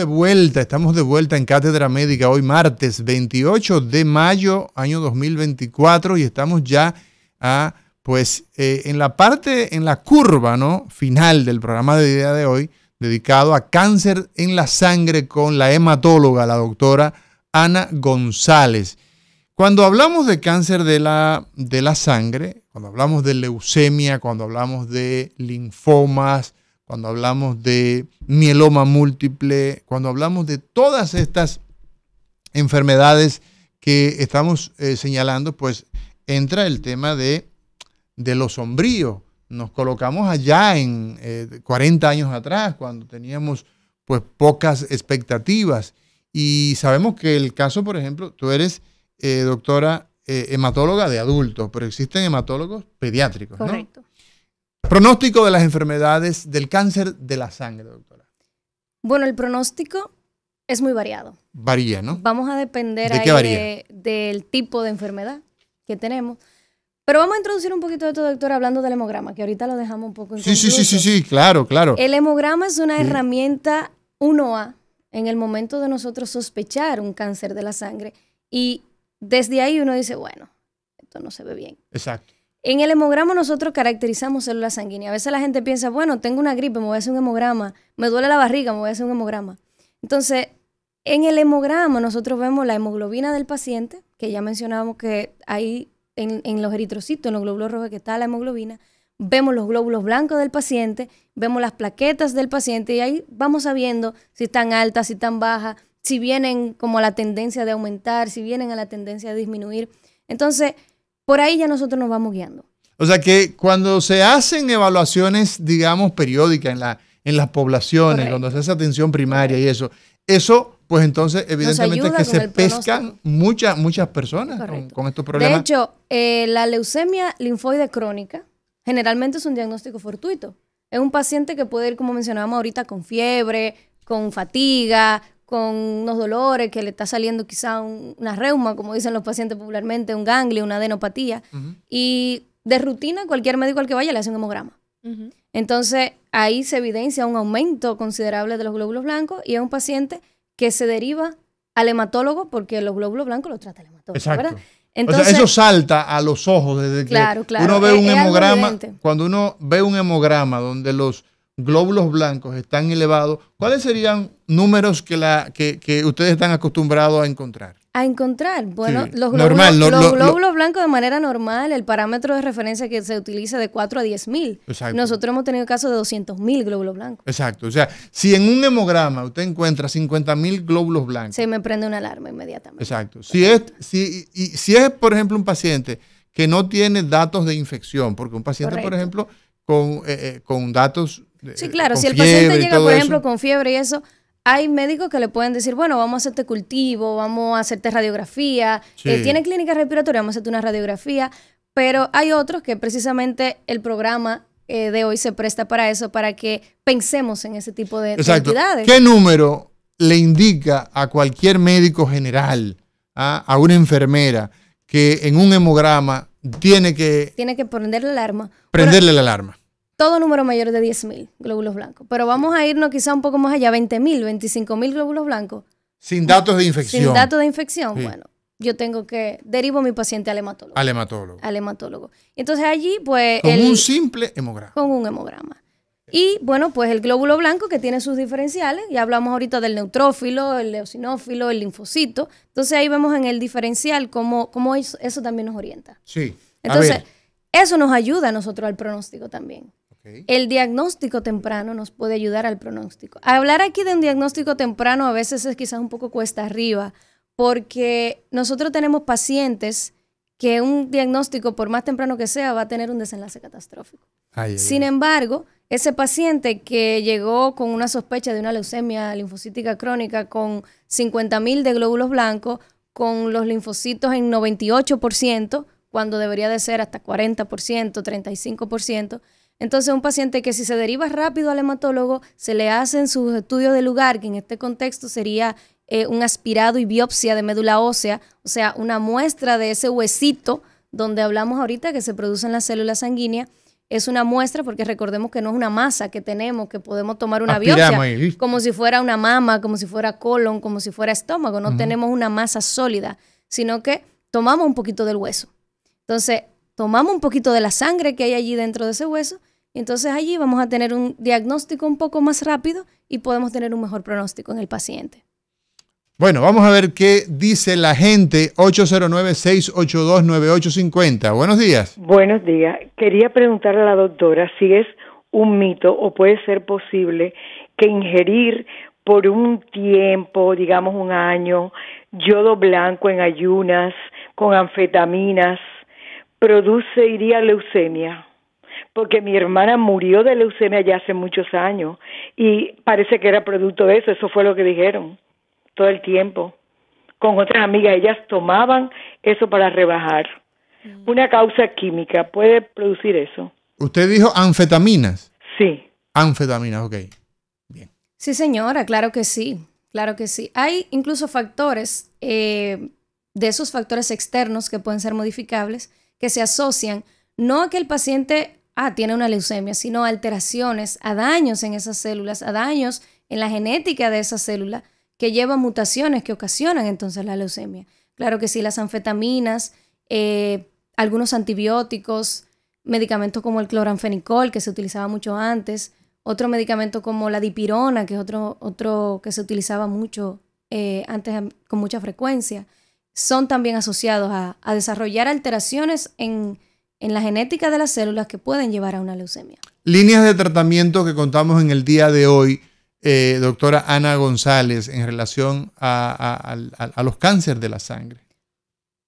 de vuelta, estamos de vuelta en Cátedra Médica hoy martes 28 de mayo año 2024 y estamos ya a, ah, pues eh, en la parte, en la curva, ¿no? Final del programa de día de hoy dedicado a cáncer en la sangre con la hematóloga, la doctora Ana González. Cuando hablamos de cáncer de la, de la sangre, cuando hablamos de leucemia, cuando hablamos de linfomas, cuando hablamos de mieloma múltiple, cuando hablamos de todas estas enfermedades que estamos eh, señalando, pues entra el tema de, de lo sombrío. Nos colocamos allá en 40 eh, años atrás, cuando teníamos pues pocas expectativas. Y sabemos que el caso, por ejemplo, tú eres eh, doctora hematóloga de adultos, pero existen hematólogos pediátricos. Correcto. Pronóstico de las enfermedades del cáncer de la sangre, doctora. Bueno, el pronóstico es muy variado. Varía, ¿no? Vamos a depender del tipo de enfermedad que tenemos. Pero vamos a introducir un poquito de esto, doctor, hablando del hemograma, que ahorita lo dejamos un poco en Sí, sí, sí, sí, sí, claro, claro. El hemograma es una herramienta 1A en el momento de nosotros sospechar un cáncer de la sangre. Y desde ahí uno dice, bueno, esto no se ve bien. Exacto. En el hemograma nosotros caracterizamos células sanguíneas. A veces la gente piensa, bueno, tengo una gripe, me voy a hacer un hemograma, me duele la barriga, me voy a hacer un hemograma. Entonces, en el hemograma nosotros vemos la hemoglobina del paciente, que ya mencionábamos que ahí en, en los eritrocitos, en los glóbulos rojos que está la hemoglobina, vemos los glóbulos blancos del paciente, vemos las plaquetas del paciente y ahí vamos sabiendo si están altas, si están bajas, si vienen como a la tendencia de aumentar, si vienen a la tendencia de disminuir. Entonces, por ahí ya nosotros nos vamos guiando. O sea que cuando se hacen evaluaciones, digamos, periódicas en, la, en las poblaciones, donde cuando se hace atención primaria y eso, eso, pues entonces, evidentemente es que se pescan muchas, muchas personas con, estos problemas. De hecho, eh, la leucemia linfoide crónica generalmente es un diagnóstico fortuito. Es un paciente que puede ir, como mencionábamos ahorita, con fiebre, con fatiga, con unos dolores, que le está saliendo quizá una reuma, como dicen los pacientes popularmente, un ganglio, una adenopatía. Y de rutina, cualquier médico al que vaya le hace un hemograma. Entonces, ahí se evidencia un aumento considerable de los glóbulos blancos y es un paciente que se deriva al hematólogo porque los glóbulos blancos los trata el hematólogo, Entonces, eso salta a los ojos desde que uno ve un hemograma. Cuando uno ve un hemograma donde los glóbulos blancos están elevados, ¿cuáles serían números que, la, que, ustedes están acostumbrados a encontrar? A encontrar, bueno, los, glóbulos, los blancos de manera normal, el parámetro de referencia que se utiliza de 4 a 10 mil. Nosotros hemos tenido casos de 200 mil glóbulos blancos. Exacto, o sea, si en un hemograma usted encuentra 50 mil glóbulos blancos. Se me prende una alarma inmediatamente. Exacto, si es, si, y, si es, por ejemplo, un paciente que no tiene datos de infección, porque un paciente, por ejemplo, con, eh, eh, con datos Sí, claro, si el paciente llega, por ejemplo, con fiebre y eso, hay médicos que le pueden decir, bueno, vamos a hacerte cultivo, vamos a hacerte radiografía, que eh, tiene clínica respiratoria, vamos a hacerte una radiografía, pero hay otros que precisamente el programa eh, de hoy se presta para eso, para que pensemos en ese tipo de, Exacto. ¿Qué número le indica a cualquier médico general, ah, a, una enfermera, que en un hemograma tiene que... Tiene que prenderle la alarma. Prenderle la alarma todo número mayor de 10.000 glóbulos blancos. Pero vamos a irnos quizá un poco más allá, 20.000, 25.000 glóbulos blancos. Sin datos de infección. Sin datos de infección, bueno. Yo tengo que derivo mi paciente al hematólogo. Al hematólogo. Al hematólogo. Entonces allí, pues. Con un simple hemograma. Con un hemograma. Y bueno, pues el glóbulo blanco que tiene sus diferenciales, ya hablamos ahorita del neutrófilo, el leucinófilo, el linfocito. Entonces ahí vemos en el diferencial cómo, cómo eso, eso, también nos orienta. Sí. Entonces, eso nos ayuda a nosotros al pronóstico también. El diagnóstico temprano nos puede ayudar al pronóstico. Hablar aquí de un diagnóstico temprano a veces es quizás un poco cuesta arriba, porque nosotros tenemos pacientes que un diagnóstico, por más temprano que sea, va a tener un desenlace catastrófico. Sin embargo, ese paciente que llegó con una sospecha de una leucemia linfocítica crónica con 50.000 de glóbulos blancos, con los linfocitos en 98%, cuando debería de ser hasta 40%, 35%, entonces, un paciente que si se deriva rápido al hematólogo, se le hacen sus estudios de lugar, que en este contexto sería eh, un aspirado y biopsia de médula ósea, o sea, una muestra de ese huesito donde hablamos ahorita que se producen las células sanguíneas. Es una muestra porque recordemos que no es una masa que tenemos, que podemos tomar una biopsia como si fuera una mama, como si fuera colon, como si fuera estómago. No tenemos una masa sólida, sino que tomamos un poquito del hueso. Entonces, tomamos un poquito de la sangre que hay allí dentro de ese hueso entonces allí vamos a tener un diagnóstico un poco más rápido y podemos tener un mejor pronóstico en el paciente. Bueno, vamos a ver qué dice la gente 809-682-9850. Buenos días. Buenos días. Quería preguntarle a la doctora si es un mito o puede ser posible que ingerir por un tiempo, digamos un año, yodo blanco en ayunas, con anfetaminas, produce iría leucemia porque mi hermana murió de leucemia ya hace muchos años y parece que era producto de eso, eso fue lo que dijeron todo el tiempo. Con otras amigas, ellas tomaban eso para rebajar. Mm. Una causa química puede producir eso. Usted dijo anfetaminas. Sí. Anfetaminas, ok. Bien. Sí, señora, claro que sí. Claro que sí. Hay incluso factores, eh, de esos factores externos que pueden ser modificables, que se asocian no a que el paciente ah, tiene una leucemia, sino alteraciones, a daños en esas células, a daños en la genética de esa célula que lleva mutaciones que ocasionan entonces la leucemia. Claro que sí, las anfetaminas, eh, algunos antibióticos, medicamentos como el cloranfenicol que se utilizaba mucho antes, otro medicamento como la dipirona, que es otro, otro que se utilizaba mucho eh, antes con mucha frecuencia, son también asociados a desarrollar alteraciones en, en la genética de las células que pueden llevar a una leucemia. Líneas de tratamiento que contamos en el día de hoy, eh, doctora Ana González, en relación a, los cánceres de la sangre.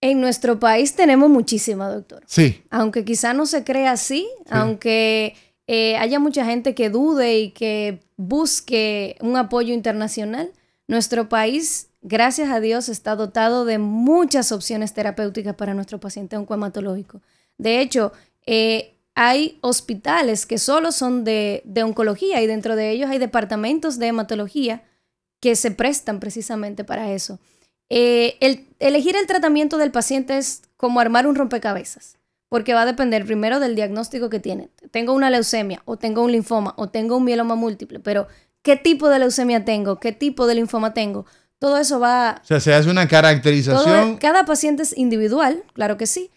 En nuestro país tenemos muchísima, doctor. Sí. Aunque quizá no se crea así, aunque eh, haya mucha gente que dude y que busque un apoyo internacional, nuestro país, gracias a Dios, está dotado de muchas opciones terapéuticas para nuestro paciente oncohematológico. De hecho, eh, hay hospitales que solo son de, oncología y dentro de ellos hay departamentos de hematología que se prestan precisamente para eso. Eh, el, elegir el tratamiento del paciente es como armar un rompecabezas, porque va a depender primero del diagnóstico que tiene. Tengo una leucemia o tengo un linfoma o tengo un mieloma múltiple, pero ¿qué tipo de leucemia tengo? ¿Qué tipo de linfoma tengo? Todo eso va... O sea, se hace una caracterización. cada paciente es individual, claro que sí,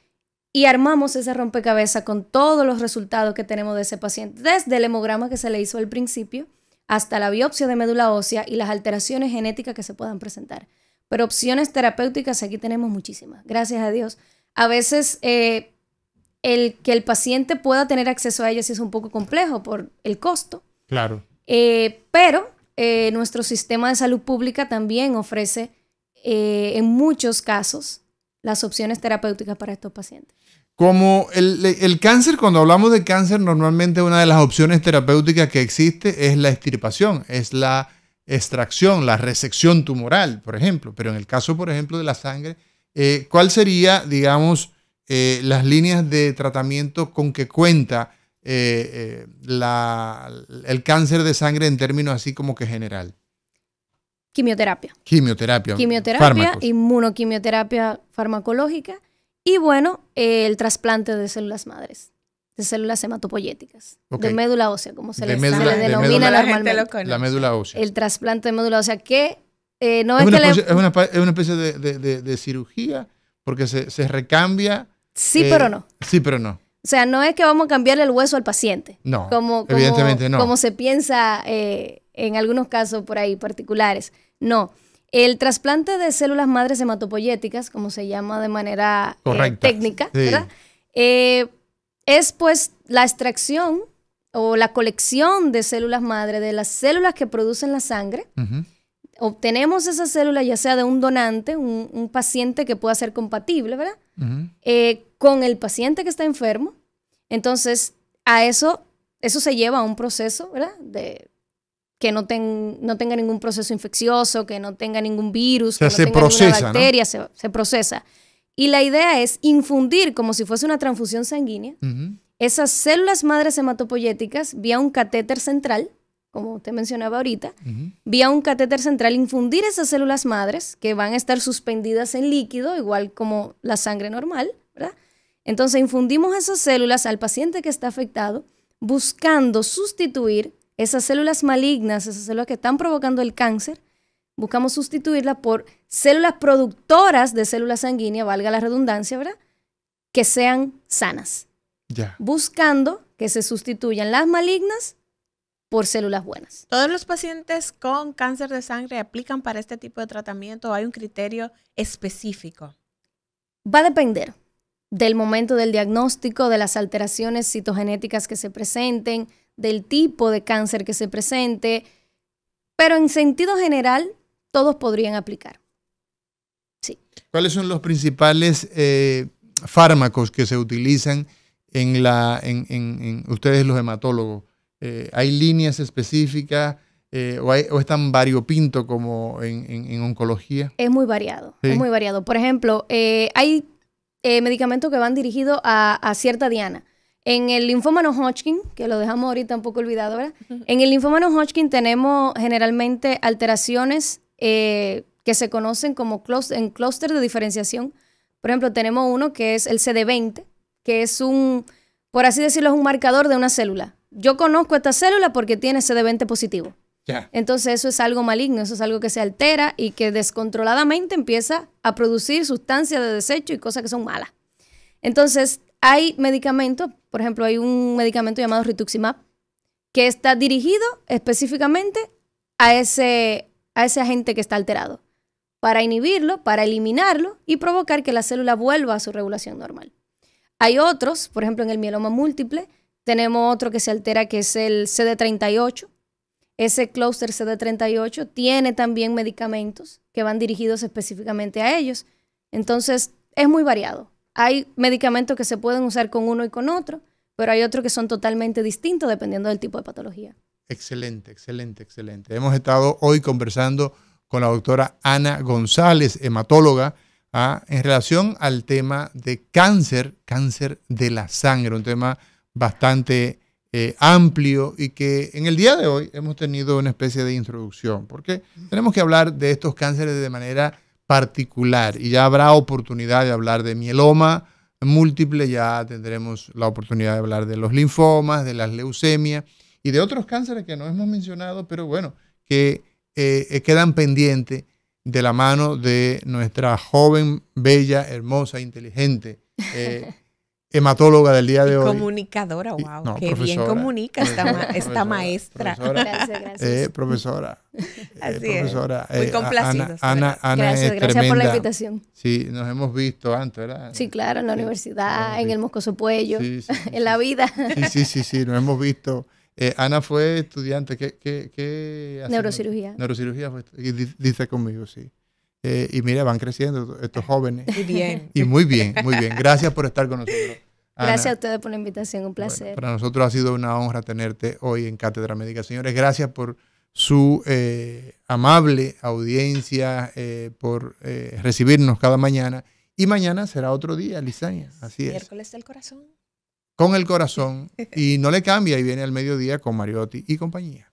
y armamos ese rompecabezas con todos los resultados que tenemos de ese paciente, desde el hemograma que se le hizo al principio hasta la biopsia de médula ósea y las alteraciones genéticas que se puedan presentar. Pero opciones terapéuticas aquí tenemos muchísimas, gracias a Dios. A veces eh, el que el paciente pueda tener acceso a ellas es un poco complejo por el costo. Claro. Eh, pero eh, nuestro sistema de salud pública también ofrece en muchos casos las opciones terapéuticas para estos pacientes. Como el, cáncer, cuando hablamos de cáncer, normalmente una de las opciones terapéuticas que existe es la extirpación, es la extracción, la resección tumoral, por ejemplo. Pero en el caso, por ejemplo, de la sangre, eh, ¿cuál sería, digamos, eh, las líneas de tratamiento con que cuenta eh, el cáncer de sangre en términos así como que general? Quimioterapia. Quimioterapia. Quimioterapia, inmunoquimioterapia farmacológica y bueno, el trasplante de células madres, de células hematopoyéticas, de médula ósea, como se, le denomina normalmente. La, médula ósea. El trasplante de médula ósea, que eh, no es, una es, una, especie de, cirugía porque se, recambia. Sí, pero eh, no. Sí, pero no. O sea, no es que vamos a cambiar el hueso al paciente. No. Como, evidentemente no. Como se piensa eh, en algunos casos por ahí particulares. No. El trasplante de células madres hematopoyéticas, como se llama de manera eh, técnica, eh, es pues la extracción o la colección de células madre de las células que producen la sangre. Obtenemos esas células ya sea de un donante, un, paciente que pueda ser compatible, ¿verdad? Eh, con el paciente que está enfermo. Entonces, a eso, eso se lleva a un proceso, ¿verdad? De, que no, tenga ningún proceso infeccioso, que no tenga ningún virus, que no tenga ninguna bacteria, se, procesa. Y la idea es infundir, como si fuese una transfusión sanguínea, esas células madres hematopoyéticas vía un catéter central, como usted mencionaba ahorita, vía un catéter central, infundir esas células madres que van a estar suspendidas en líquido, igual como la sangre normal, ¿verdad? Entonces infundimos esas células al paciente que está afectado, buscando sustituir esas células malignas, esas células que están provocando el cáncer, buscamos sustituirlas por células productoras de células sanguíneas, valga la redundancia, ¿verdad? Que sean sanas. Ya. Buscando que se sustituyan las malignas por células buenas. ¿Todos los pacientes con cáncer de sangre aplican para este tipo de tratamiento o hay un criterio específico? Va a depender del momento del diagnóstico, de las alteraciones citogenéticas que se presenten, del tipo de cáncer que se presente, pero en sentido general todos podrían aplicar. Sí. ¿Cuáles son los principales eh, fármacos que se utilizan en la, en, en, ustedes los hematólogos? Eh, ¿Hay líneas específicas eh, o, hay, es tan variopinto como en, oncología? Es muy variado, es muy variado. Por ejemplo, hay medicamentos que van dirigidos a cierta diana. En el linfoma Hodgkin, que lo dejamos ahorita un poco olvidado, ¿verdad? En el linfoma Hodgkin tenemos generalmente alteraciones eh, que se conocen como en clúster de diferenciación. Por ejemplo, tenemos uno que es el CD20, que es un, por así decirlo, es un marcador de una célula. Yo conozco esta célula porque tiene CD20 positivo. Ya. Entonces eso es algo maligno, eso es algo que se altera y que descontroladamente empieza a producir sustancias de desecho y cosas que son malas. Entonces hay medicamentos por ejemplo, hay un medicamento llamado rituximab que está dirigido específicamente a ese, a ese agente que está alterado, para inhibirlo, para eliminarlo y provocar que la célula vuelva a su regulación normal. Hay otros, por ejemplo, en el mieloma múltiple, tenemos otro que se altera que es el CD38. Ese cluster CD38 tiene también medicamentos que van dirigidos específicamente a ellos. Entonces, es muy variado hay medicamentos que se pueden usar con uno y con otro, pero hay otros que son totalmente distintos dependiendo del tipo de patología. Excelente, excelente, excelente. Hemos estado hoy conversando con la doctora Ana González, hematóloga, ¿ah? en relación al tema de cáncer, cáncer de la sangre, un tema bastante eh, amplio y que en el día de hoy hemos tenido una especie de introducción, porque tenemos que hablar de estos cánceres de manera particular y ya habrá oportunidad de hablar de mieloma múltiple, ya tendremos la oportunidad de hablar de los linfomas, de las leucemias y de otros cánceres que no hemos mencionado, pero bueno, que eh, quedan pendientes de la mano de nuestra joven, bella, hermosa, inteligente eh, hematóloga del día de hoy. Comunicadora, wow, qué bien comunica esta, maestra. gracias, gracias. Eh, profesora. Así eh, es. Muy eh, complacida Ana, Ana, gracias, gracias por la invitación. Sí, nos hemos visto antes, ¿verdad? Sí, claro, en la universidad, en el Moscoso Puello, en la vida. Sí, sí, sí, sí, nos hemos visto. Ana fue estudiante, ¿qué? qué, Neurocirugía. Neurocirugía fue, y dice conmigo, sí. Eh, y mira, van creciendo estos jóvenes. Y bien. Y muy bien, muy bien. Gracias por estar con nosotros. Gracias a ustedes por la invitación, un placer. para nosotros ha sido una honra tenerte hoy en Cátedra Médica. Señores, gracias por su eh, amable audiencia, eh, por recibirnos cada mañana. Y mañana será otro día, Lisania. Así es. Miércoles del corazón. Con el corazón. y no le cambia y viene al mediodía con Mariotti y compañía.